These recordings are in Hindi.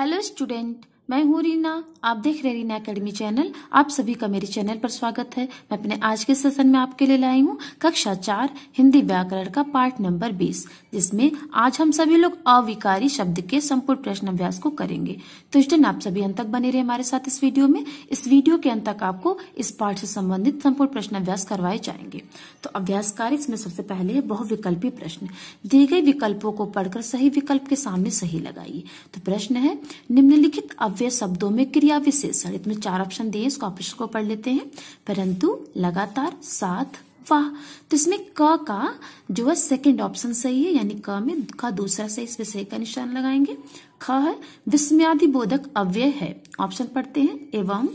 hello student मैं हूँ रीना आप देख रहे रीना एकेडमी चैनल आप सभी का मेरे चैनल पर स्वागत है मैं अपने आज के सेशन में आपके लिए लाई हूँ कक्षा चार हिंदी व्याकरण का पार्ट नंबर बीस जिसमें आज हम सभी लोग अविकारी शब्द के संपूर्ण प्रश्न अभ्यास को करेंगे तो दिन आप सभी अंत तक बने रहे हमारे साथ इस वीडियो में इस वीडियो के अंत तक आपको इस पाठ से संबंधित संपूर्ण प्रश्न अभ्यास करवाए जाएंगे तो अभ्यास कार्य इसमें सबसे पहले है बहुविकल्पी प्रश्न दिए गए विकल्पों को पढ़कर सही विकल्प के सामने सही लगाइए तो प्रश्न है निम्नलिखित अव्यय शब्दों में क्रिया विशेषण इसमें चार ऑप्शन दिए इसको ऑप्शन को पढ़ लेते हैं परंतु लगातार साथ वाह तो इसमें क का का जो है सेकंड ऑप्शन सही है यानी क में का दूसरा सही इसमें सही का निशान लगाएंगे ख है विस्म्यादि बोधक अव्यय है ऑप्शन पढ़ते हैं एवं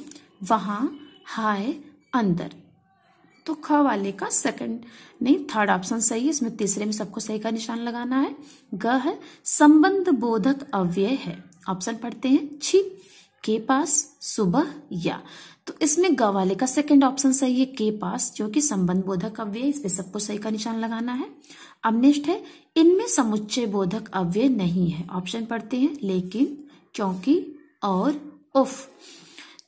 वहां हाय अंदर तो ख वाले का सेकंड नहीं थर्ड ऑप्शन सही है इसमें तीसरे में सबको सही का निशान लगाना है ग है संबंध बोधक अव्यय है ऑप्शन पढ़ते हैं छी के पास सुबह या तो इसमें ग वाले का सेकंड ऑप्शन सही है के पास जो कि संबंध बोधक अव्यय है इसमें सबको सही का निशान लगाना है अब नेक्स्ट है इनमें समुच्चय बोधक अव्यय नहीं है ऑप्शन पढ़ते हैं लेकिन क्योंकि और उफ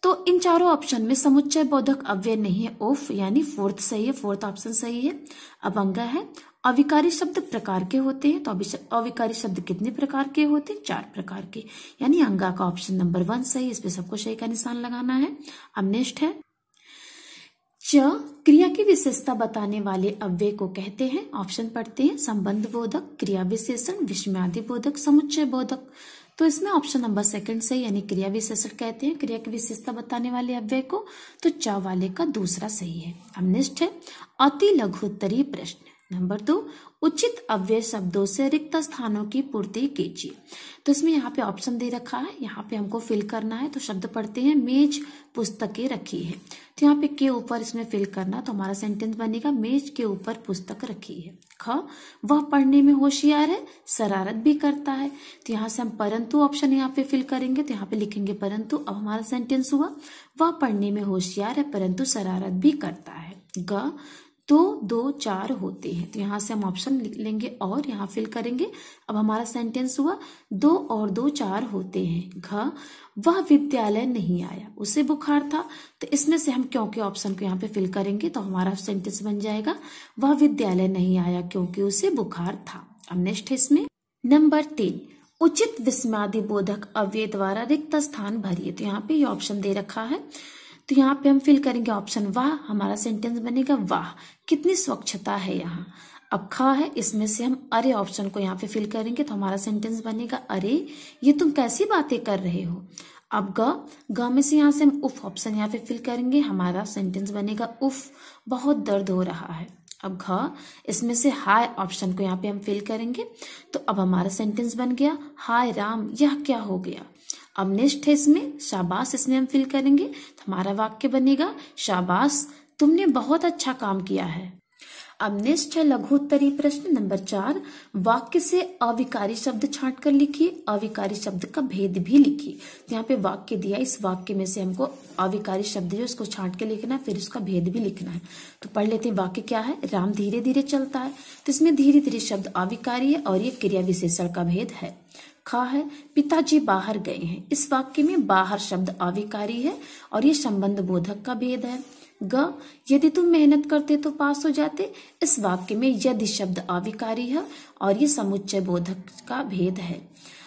तो इन चारों ऑप्शन में समुच्चय बोधक अव्यय नहीं है ओफ यानी फोर्थ सही है फोर्थ ऑप्शन सही है अभंगा है अविकारी शब्द प्रकार के होते हैं तो अविकारी शब्द कितने प्रकार के होते हैं चार प्रकार के यानी अंगा का ऑप्शन नंबर वन सही इस पे सबको सही का निशान लगाना है अब नेक्स्ट है च क्रिया की विशेषता बताने वाले अव्यय को कहते हैं ऑप्शन पढ़ते हैं संबंध बोधक क्रिया विशेषण विस्मयादि बोधक समुच्चय बोधक तो इसमें ऑप्शन नंबर सेकंड सही यानी क्रिया विशेषण कहते हैं क्रिया की विशेषता बताने वाले अव्यय को तो च वाले का दूसरा सही है अब नेक्स्ट है अति लघुतरी प्रश्न नंबर दो उचित अव्यय शब्दों से रिक्त स्थानों की पूर्ति कीजिए तो इसमें यहाँ पे ऑप्शन दे रखा है यहाँ पे हमको फिल करना है तो शब्द पढ़ते हैं मेज पुस्तकें रखी है तो यहाँ पे के ऊपर इसमें फिल करना तो हमारा सेंटेंस बनेगा मेज के ऊपर पुस्तक रखी है ख वह पढ़ने में होशियार है शरारत भी करता है तो यहाँ से हम परंतु ऑप्शन यहाँ पे फिल करेंगे तो यहाँ पे लिखेंगे परंतु अब हमारा सेंटेंस हुआ वह पढ़ने में होशियार है परंतु शरारत भी करता है ग दो तो दो चार होते हैं तो यहां से हम ऑप्शन लिख लेंगे और यहाँ फिल करेंगे अब हमारा सेंटेंस हुआ दो और दो चार होते हैं घ वह विद्यालय नहीं आया उसे बुखार था तो इसमें से हम क्योंकि ऑप्शन को यहाँ पे फिल करेंगे तो हमारा सेंटेंस बन जाएगा वह विद्यालय नहीं आया क्योंकि उसे बुखार था अब नेक्स्ट है इसमें नंबर तीन उचित विस्मादि बोधक अव्यय द्वारा रिक्त स्थान भरिए तो यहाँ पे ये यह ऑप्शन दे रखा है तो यहाँ पे हम फिल करेंगे ऑप्शन वाह हमारा सेंटेंस बनेगा वाह कितनी स्वच्छता है यहाँ अब खा है इसमें से हम अरे ऑप्शन को यहाँ पे फिल करेंगे तो हमारा सेंटेंस बनेगा अरे ये तुम कैसी बातें कर रहे हो अब ग ग में से यहाँ से हम उफ ऑप्शन यहाँ पे फिल करेंगे हमारा सेंटेंस बनेगा उफ बहुत दर्द हो रहा है अब घ इसमें से हाय ऑप्शन को यहाँ पे हम फिल करेंगे तो अब हमारा सेंटेंस बन गया हाय राम यह क्या हो गया अब नेक्स्ट है इसमें शाबाश इसमें हम फिल करेंगे तो हमारा वाक्य बनेगा शाबाश तुमने बहुत अच्छा काम किया है अब नेक्स्ट है उत्तरी प्रश्न नंबर चार वाक्य से अविकारी शब्द छांट कर लिखिए अविकारी शब्द का भेद भी लिखिए तो यहाँ पे वाक्य दिया इस वाक्य में से हमको अविकारी शब्द जो उसको छांट के लिखना है फिर उसका भेद भी लिखना है तो पढ़ लेते हैं वाक्य क्या है राम धीरे धीरे चलता है तो इसमें धीरे धीरे शब्द अविकारी है और ये क्रिया विशेषण का भेद है खा है पिताजी बाहर गए हैं इस वाक्य में बाहर शब्द आविकारी है और ये संबंध बोधक का भेद है ग यदि तुम मेहनत करते तो पास हो जाते इस वाक्य में यदि शब्द आविकारी है और ये समुच्चय बोधक का भेद है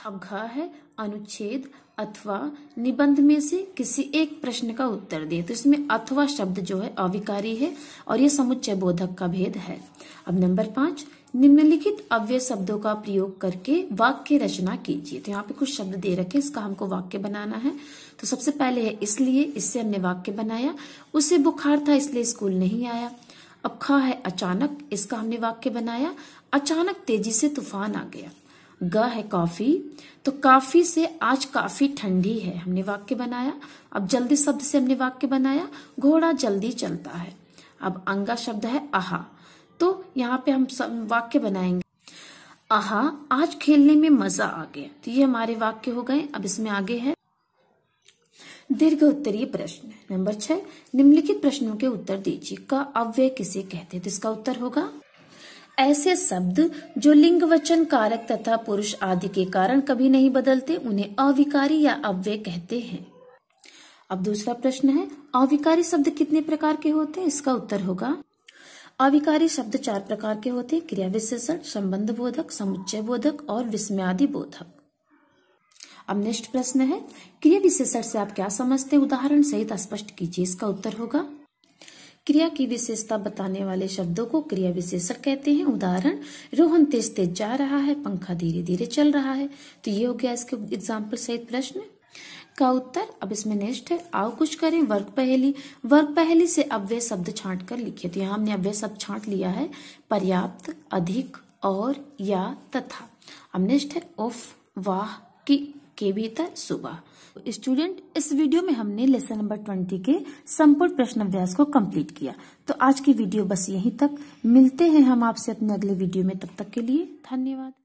अब घ है अनुच्छेद अथवा निबंध में से किसी एक प्रश्न का उत्तर दे तो इसमें अथवा शब्द जो है अविकारी है और ये समुच्चय बोधक का भेद है अब नंबर पांच निम्नलिखित अव्यय शब्दों का प्रयोग करके वाक्य रचना कीजिए तो यहाँ पे कुछ शब्द दे रखे इसका हमको वाक्य बनाना है तो सबसे पहले है इसलिए इससे हमने वाक्य बनाया उसे बुखार था इसलिए स्कूल नहीं आया अब खा है अचानक इसका हमने वाक्य बनाया अचानक तेजी से तूफान आ गया ग है काफी तो काफी से आज काफी ठंडी है हमने वाक्य बनाया अब जल्दी शब्द से हमने वाक्य बनाया घोड़ा जल्दी चलता है अब अंगा शब्द है आहा तो यहाँ पे हम वाक्य बनाएंगे आहा आज खेलने में मजा आ गया तो ये हमारे वाक्य हो गए अब इसमें आगे है दीर्घ उत्तरीय प्रश्न नंबर छह निम्नलिखित प्रश्नों के उत्तर दीजिए का अव्यय किसे कहते हैं तो इसका उत्तर होगा ऐसे शब्द जो लिंग वचन कारक तथा पुरुष आदि के कारण कभी नहीं बदलते उन्हें अविकारी या अव्यय कहते हैं अब दूसरा प्रश्न है अविकारी शब्द कितने प्रकार के होते हैं इसका उत्तर होगा अविकारी शब्द चार प्रकार के होते हैं क्रिया विशेषण संबंध बोधक समुच्चय बोधक और विस्म्यादि बोधक अब नेक्स्ट प्रश्न है क्रिया विशेषण से आप क्या समझते हैं उदाहरण सहित स्पष्ट कीजिए इसका उत्तर होगा क्रिया की विशेषता बताने वाले शब्दों को क्रिया विशेषण कहते हैं उदाहरण रोहन तेज तेज जा रहा है पंखा धीरे धीरे चल रहा है तो ये हो गया इसके एग्जाम्पल सहित प्रश्न का उत्तर अब इसमें नेक्स्ट है आओ कुछ करें वर्ग पहेली वर्ग पहेली से अव्यय शब्द छांट कर लिखे तो यहाँ हमने अव्यय शब्द छांट लिया है पर्याप्त अधिक और या तथा अब नेक्स्ट है उफ वाह की के भीतर सुबह तो स्टूडेंट इस वीडियो में हमने लेसन नंबर ट्वेंटी के संपूर्ण प्रश्न अभ्यास को कंप्लीट किया तो आज की वीडियो बस यहीं तक मिलते हैं हम आपसे अपने अगले वीडियो में तब तक के लिए धन्यवाद